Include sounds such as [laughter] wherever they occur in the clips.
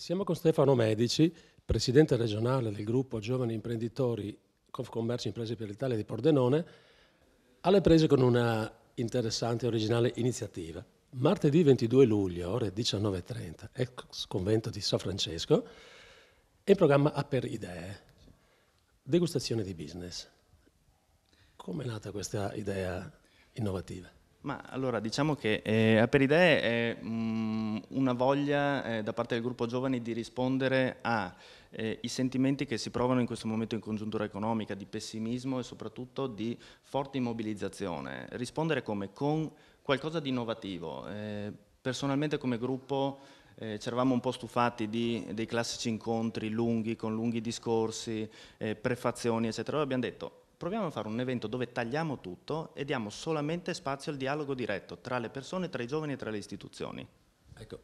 Siamo con Stefano Medici, presidente regionale del gruppo Giovani Imprenditori Confcommercio Imprese per l'Italia di Pordenone, alle prese con una interessante e originale iniziativa. Martedì 22 luglio, ore 19.30, ex convento di San Francesco, è in programma Aper Idee, degustazione di business. Come è nata questa idea innovativa? Ma allora diciamo che eh, Idee è mh, mm, una voglia eh, da parte del gruppo giovani di rispondere ai eh, sentimenti che si provano in questo momento in congiuntura economica, di pessimismo e soprattutto di forte immobilizzazione. Rispondere come? Con qualcosa di innovativo. Eh, personalmente come gruppo eh, ci eravamo un po' stufati di, dei classici incontri lunghi, con lunghi discorsi, eh, prefazioni, eccetera. Allora abbiamo detto proviamo a fare un evento dove tagliamo tutto e diamo solamente spazio al dialogo diretto tra le persone, tra i giovani e tra le istituzioni. Ecco,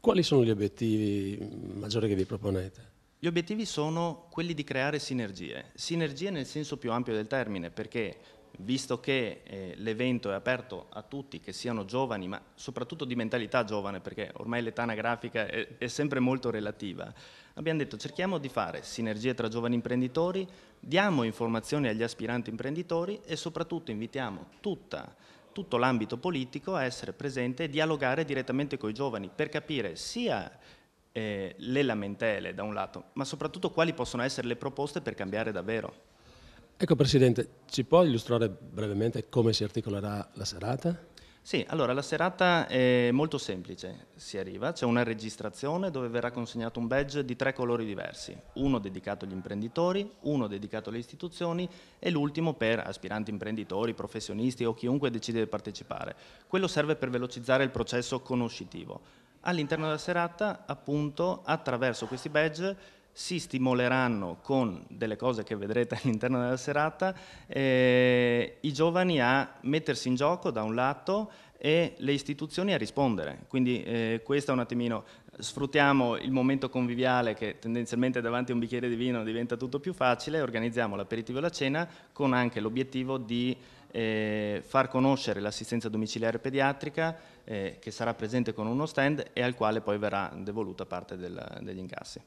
quali sono gli obiettivi maggiori che vi proponete? Gli obiettivi sono quelli di creare sinergie, sinergie nel senso più ampio del termine, perché visto che eh, l'evento è aperto a tutti, che siano giovani, ma soprattutto di mentalità giovane, perché ormai l'età anagrafica è, è, sempre molto relativa, abbiamo detto cerchiamo di fare sinergie tra giovani imprenditori, diamo informazioni agli aspiranti imprenditori e soprattutto invitiamo tutta tutto l'ambito politico a essere presente e dialogare direttamente con i giovani per capire sia eh, le lamentele da un lato, ma soprattutto quali possono essere le proposte per cambiare davvero. Ecco Presidente, ci può illustrare brevemente come si articolerà la serata? Sì, allora la serata è molto semplice, si arriva, c'è una registrazione dove verrà consegnato un badge di tre colori diversi, uno dedicato agli imprenditori, uno dedicato alle istituzioni e l'ultimo per aspiranti imprenditori, professionisti o chiunque decide di partecipare. Quello serve per velocizzare il processo conoscitivo all'interno della serata appunto attraverso questi badge si stimoleranno con delle cose che vedrete [laughs] all'interno della serata eh, i giovani a mettersi in gioco da un lato e le istituzioni a rispondere. Quindi eh, questo è un attimino, sfruttiamo il momento conviviale che tendenzialmente davanti a un bicchiere di vino diventa tutto più facile, organizziamo l'aperitivo e la cena con anche l'obiettivo di eh, far conoscere l'assistenza domiciliare pediatrica eh, che sarà presente con uno stand e al quale poi verrà devoluta parte del, degli incassi.